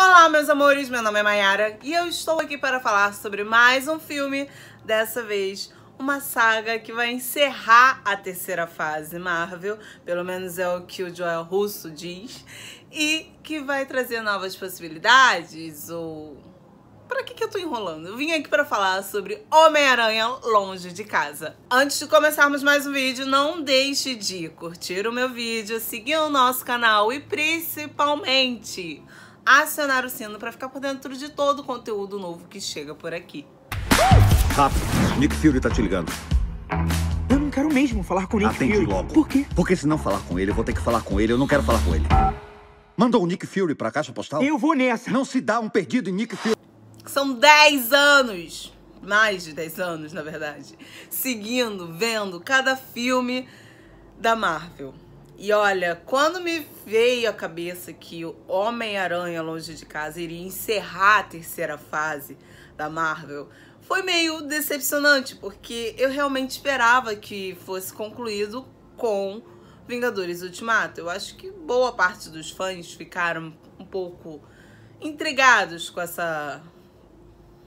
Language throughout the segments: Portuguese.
Olá, meus amores, meu nome é Mayara e eu estou aqui para falar sobre mais um filme, dessa vez uma saga que vai encerrar a terceira fase Marvel, pelo menos é o que o Joel Russo diz, e que vai trazer novas possibilidades ou para que, que eu tô enrolando? Eu vim aqui para falar sobre Homem-Aranha Longe de Casa. Antes de começarmos mais um vídeo, não deixe de curtir o meu vídeo, seguir o nosso canal e principalmente acionar o sino para ficar por dentro de todo o conteúdo novo que chega por aqui. Rápido, Nick Fury tá te ligando. Eu não quero mesmo falar com Nick Atende Fury. logo. Por quê? Porque se não falar com ele, eu vou ter que falar com ele. Eu não quero falar com ele. Mandou o Nick Fury pra caixa postal? Eu vou nessa. Não se dá um perdido em Nick Fury. São 10 anos, mais de 10 anos, na verdade, seguindo, vendo cada filme da Marvel. E olha, quando me veio a cabeça que o Homem-Aranha Longe de Casa iria encerrar a terceira fase da Marvel, foi meio decepcionante, porque eu realmente esperava que fosse concluído com Vingadores Ultimato. Eu acho que boa parte dos fãs ficaram um pouco intrigados com essa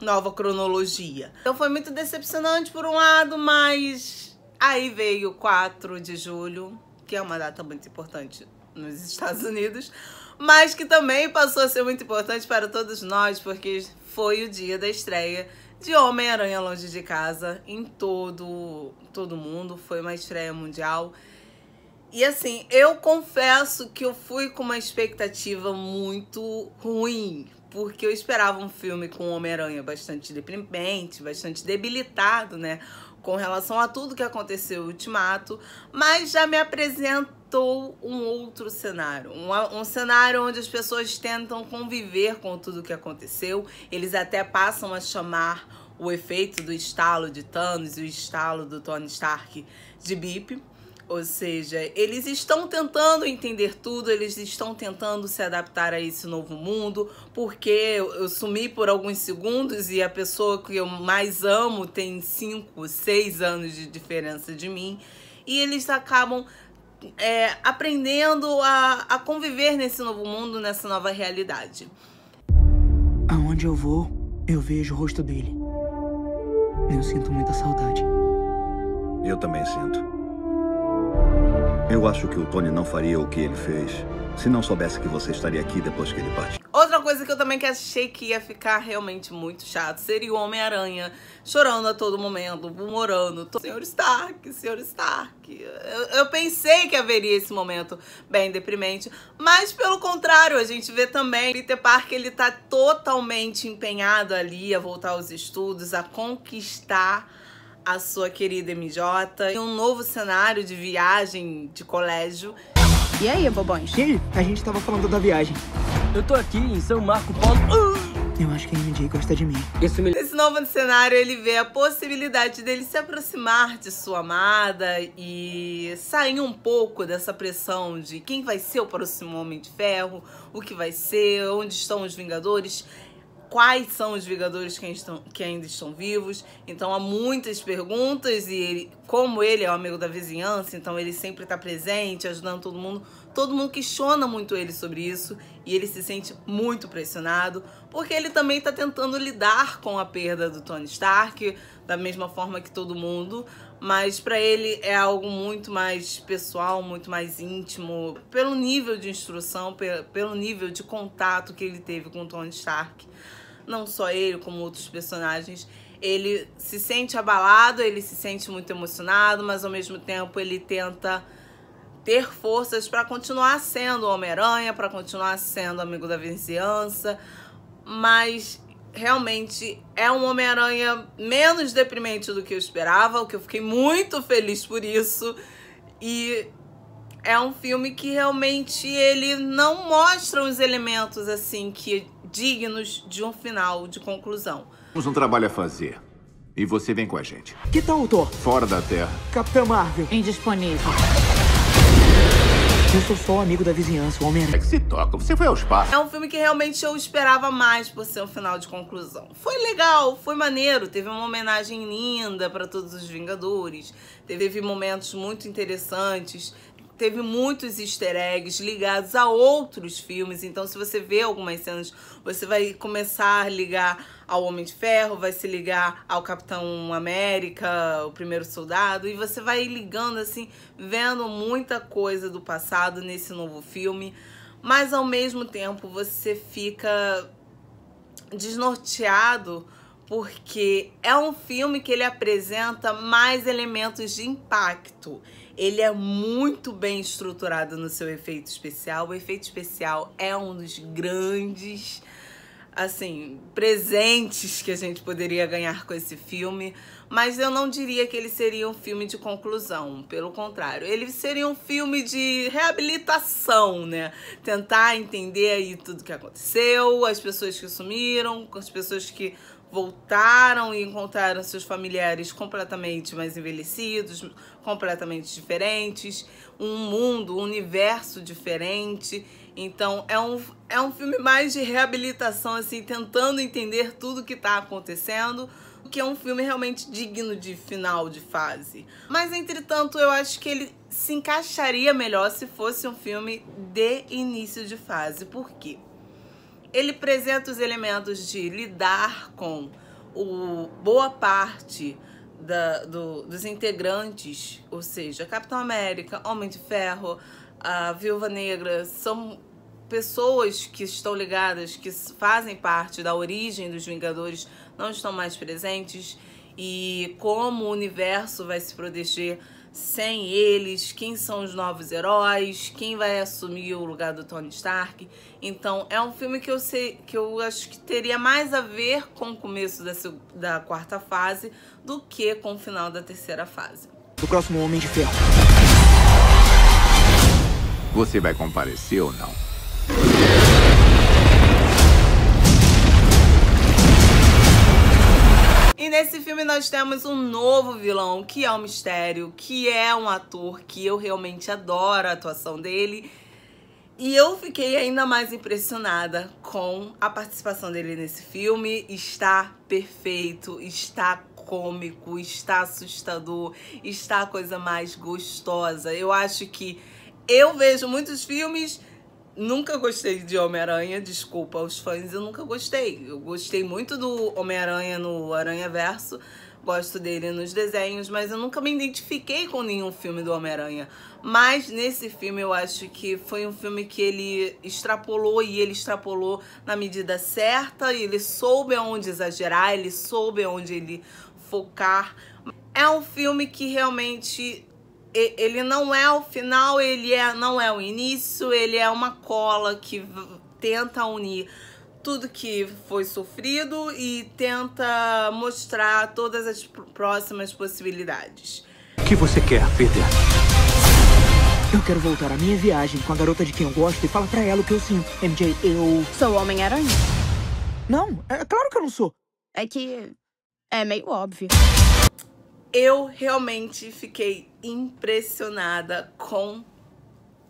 nova cronologia. Então foi muito decepcionante por um lado, mas aí veio 4 de julho que é uma data muito importante nos Estados Unidos, mas que também passou a ser muito importante para todos nós, porque foi o dia da estreia de Homem-Aranha Longe de Casa em todo, todo mundo. Foi uma estreia mundial. E assim, eu confesso que eu fui com uma expectativa muito ruim, porque eu esperava um filme com Homem-Aranha bastante deprimente, bastante debilitado, né? com relação a tudo que aconteceu Ultimato, mas já me apresentou um outro cenário, um, um cenário onde as pessoas tentam conviver com tudo que aconteceu, eles até passam a chamar o efeito do estalo de Thanos e o estalo do Tony Stark de Bip. Ou seja, eles estão tentando entender tudo, eles estão tentando se adaptar a esse novo mundo, porque eu sumi por alguns segundos e a pessoa que eu mais amo tem 5, 6 anos de diferença de mim, e eles acabam é, aprendendo a, a conviver nesse novo mundo, nessa nova realidade. Aonde eu vou, eu vejo o rosto dele. Eu sinto muita saudade. Eu também sinto. Eu acho que o Tony não faria o que ele fez se não soubesse que você estaria aqui depois que ele partiu. Outra coisa que eu também que achei que ia ficar realmente muito chato seria o Homem-Aranha chorando a todo momento, rumorando. Senhor Stark, Senhor Stark. Eu, eu, pensei que haveria esse momento bem deprimente, mas pelo contrário, a gente vê também Peter Parker, ele tá totalmente empenhado ali a voltar aos estudos, a conquistar a sua querida MJ, em um novo cenário de viagem de colégio. E aí, bobões? E aí? A gente tava falando da viagem. Eu tô aqui em São Marco Polo. Eu acho que a MJ gosta de mim. Isso me... novo cenário, ele vê a possibilidade dele se aproximar de sua amada e sair um pouco dessa pressão de quem vai ser o próximo Homem de Ferro, o que vai ser, onde estão os Vingadores quais são os Vingadores que, estão, que ainda estão vivos. Então há muitas perguntas e ele, como ele é um amigo da vizinhança, então ele sempre está presente, ajudando todo mundo. Todo mundo questiona muito ele sobre isso e ele se sente muito pressionado, porque ele também está tentando lidar com a perda do Tony Stark, da mesma forma que todo mundo, mas para ele é algo muito mais pessoal, muito mais íntimo, pelo nível de instrução, pelo nível de contato que ele teve com o Tony Stark não só ele, como outros personagens, ele se sente abalado, ele se sente muito emocionado, mas ao mesmo tempo ele tenta ter forças para continuar sendo Homem-Aranha, para continuar sendo amigo da vizinhança, mas realmente é um Homem-Aranha menos deprimente do que eu esperava, o que eu fiquei muito feliz por isso. E é um filme que realmente ele não mostra os elementos assim que dignos de um final de conclusão. Temos um trabalho a fazer. E você vem com a gente. Que tal o Thor? Fora da Terra. Capitã Marvel. Indisponível. Eu sou só o amigo da vizinhança, o homem é, é que se toca, você foi ao espaço. É um filme que realmente eu esperava mais por ser um final de conclusão. Foi legal, foi maneiro, teve uma homenagem linda para todos os Vingadores, teve momentos muito interessantes, teve muitos easter eggs ligados a outros filmes. Então, se você vê algumas cenas, você vai começar a ligar ao Homem de Ferro, vai se ligar ao Capitão América, o Primeiro Soldado, e você vai ligando assim, vendo muita coisa do passado nesse novo filme. Mas ao mesmo tempo você fica desnorteado porque é um filme que ele apresenta mais elementos de impacto. Ele é muito bem estruturado no seu efeito especial. O efeito especial é um dos grandes assim, presentes que a gente poderia ganhar com esse filme, mas eu não diria que ele seria um filme de conclusão, pelo contrário, ele seria um filme de reabilitação, né? Tentar entender aí tudo que aconteceu, as pessoas que sumiram, as pessoas que voltaram e encontraram seus familiares completamente mais envelhecidos, completamente diferentes, um mundo, um universo diferente. Então é um, é um filme mais de reabilitação, assim, tentando entender tudo que está acontecendo, que é um filme realmente digno de final de fase. Mas, entretanto, eu acho que ele se encaixaria melhor se fosse um filme de início de fase. Por quê? Ele apresenta os elementos de lidar com o, boa parte da, do, dos integrantes, ou seja, Capitão América, Homem de Ferro, a Viúva Negra, são pessoas que estão ligadas, que fazem parte da origem dos Vingadores, não estão mais presentes e como o universo vai se proteger sem eles, quem são os novos heróis, quem vai assumir o lugar do Tony Stark. Então é um filme que eu sei que eu acho que teria mais a ver com o começo da, da quarta fase do que com o final da terceira fase. O próximo Homem de Ferro. Você vai comparecer ou não? nesse filme nós temos um novo vilão, que é um mistério, que é um ator que eu realmente adoro a atuação dele. E eu fiquei ainda mais impressionada com a participação dele nesse filme. Está perfeito, está cômico, está assustador, está a coisa mais gostosa. Eu acho que eu vejo muitos filmes nunca gostei de Homem-Aranha, desculpa aos fãs, eu nunca gostei. Eu gostei muito do Homem-Aranha no Aranha Verso, gosto dele nos desenhos, mas eu nunca me identifiquei com nenhum filme do Homem-Aranha. Mas nesse filme eu acho que foi um filme que ele extrapolou e ele extrapolou na medida certa, ele soube aonde exagerar, ele soube aonde ele focar. É um filme que realmente ele não é o final, ele é, não é o início, ele é uma cola que tenta unir tudo que foi sofrido e tenta mostrar todas as próximas possibilidades. O que você quer, Peter? Eu quero voltar à minha viagem com a garota de quem eu gosto e falar pra ela o que eu sinto. MJ, eu. Sou Homem-Aranha? Não, é claro que eu não sou. É que. é meio óbvio eu realmente fiquei impressionada com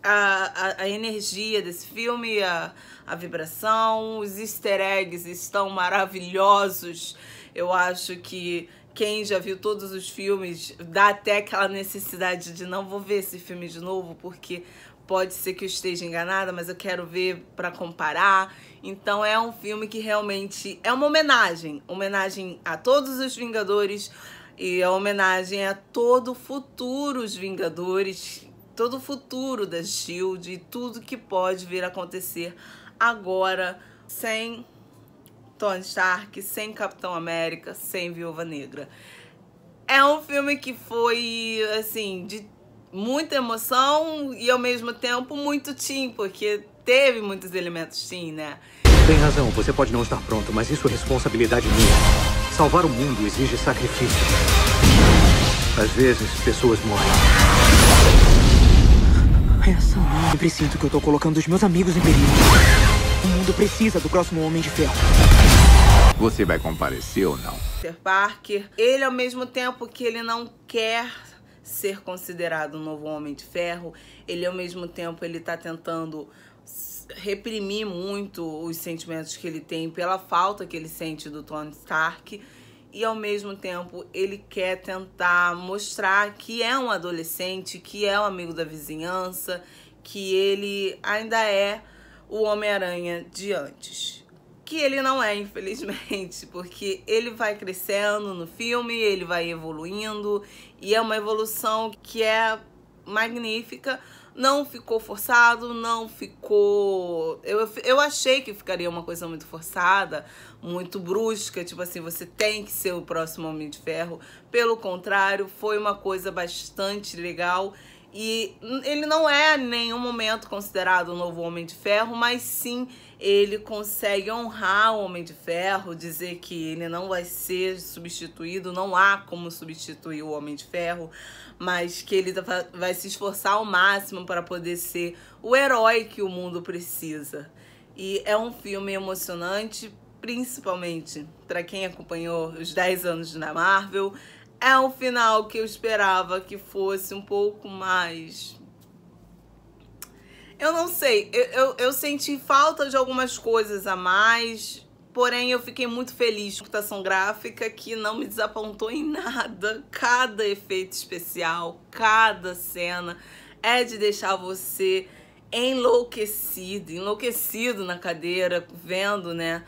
a, a, a, energia desse filme, a, a vibração, os easter eggs estão maravilhosos. Eu acho que quem já viu todos os filmes dá até aquela necessidade de não vou ver esse filme de novo, porque pode ser que eu esteja enganada, mas eu quero ver para comparar. Então é um filme que realmente é uma homenagem, homenagem a todos os Vingadores, e a homenagem a todo o futuro os Vingadores, todo o futuro da SHIELD e tudo que pode vir a acontecer agora sem Tony Stark, sem Capitão América, sem Viúva Negra. É um filme que foi, assim, de muita emoção e ao mesmo tempo muito teen, porque teve muitos elementos teen, né? Tem razão, você pode não estar pronto, mas isso é responsabilidade minha. Salvar o mundo exige sacrifício. Às vezes, pessoas morrem. Essa não. Eu preciso que eu tô colocando os meus amigos em perigo. O mundo precisa do próximo Homem de Ferro. Você vai comparecer ou não? Peter Parker, ele ao mesmo tempo que ele não quer ser considerado um novo Homem de Ferro, ele ao mesmo tempo ele tá tentando reprimir muito os sentimentos que ele tem pela falta que ele sente do Tony Stark e ao mesmo tempo ele quer tentar mostrar que é um adolescente, que é um amigo da vizinhança, que ele ainda é o Homem-Aranha de antes. Que ele não é, infelizmente, porque ele vai crescendo no filme, ele vai evoluindo e é uma evolução que é magnífica. Não ficou forçado, não ficou. Eu, eu achei que ficaria uma coisa muito forçada, muito brusca, tipo assim, você tem que ser o próximo Homem de Ferro. Pelo contrário, foi uma coisa bastante legal e ele não é em nenhum momento considerado o um novo Homem de Ferro, mas sim ele consegue honrar o Homem de Ferro, dizer que ele não vai ser substituído, não há como substituir o Homem de Ferro, mas que ele vai se esforçar ao máximo para poder ser o herói que o mundo precisa. E é um filme emocionante, principalmente para quem acompanhou os 10 anos na Marvel é um final que eu esperava que fosse um pouco mais. Eu não sei, eu, eu, eu senti falta de algumas coisas a mais, porém eu fiquei muito feliz com a computação gráfica que não me desapontou em nada. Cada efeito especial, cada cena é de deixar você enlouquecido, enlouquecido na cadeira, vendo, né?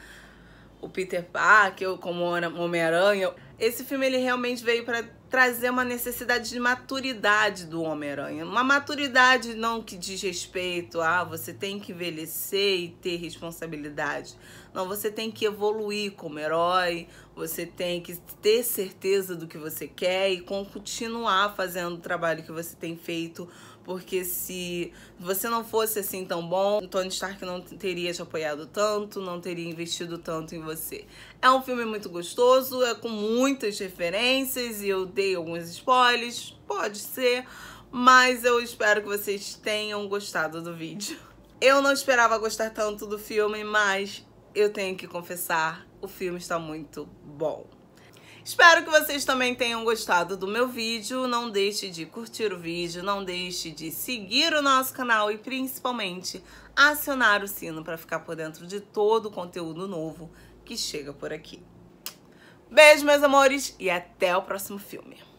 o Peter Parker como Homem-Aranha. Esse filme ele realmente veio para trazer uma necessidade de maturidade do Homem-Aranha. Uma maturidade não que diz respeito a ah, você tem que envelhecer e ter responsabilidade. Não, você tem que evoluir como herói, você tem que ter certeza do que você quer e continuar fazendo o trabalho que você tem feito porque se você não fosse assim tão bom, Tony Stark não teria te apoiado tanto, não teria investido tanto em você. É um filme muito gostoso, é com muitas referências e eu dei alguns spoilers, pode ser, mas eu espero que vocês tenham gostado do vídeo. Eu não esperava gostar tanto do filme, mas eu tenho que confessar, o filme está muito bom. Espero que vocês também tenham gostado do meu vídeo. Não deixe de curtir o vídeo, não deixe de seguir o nosso canal e principalmente acionar o sino para ficar por dentro de todo o conteúdo novo que chega por aqui. Beijo, meus amores, e até o próximo filme.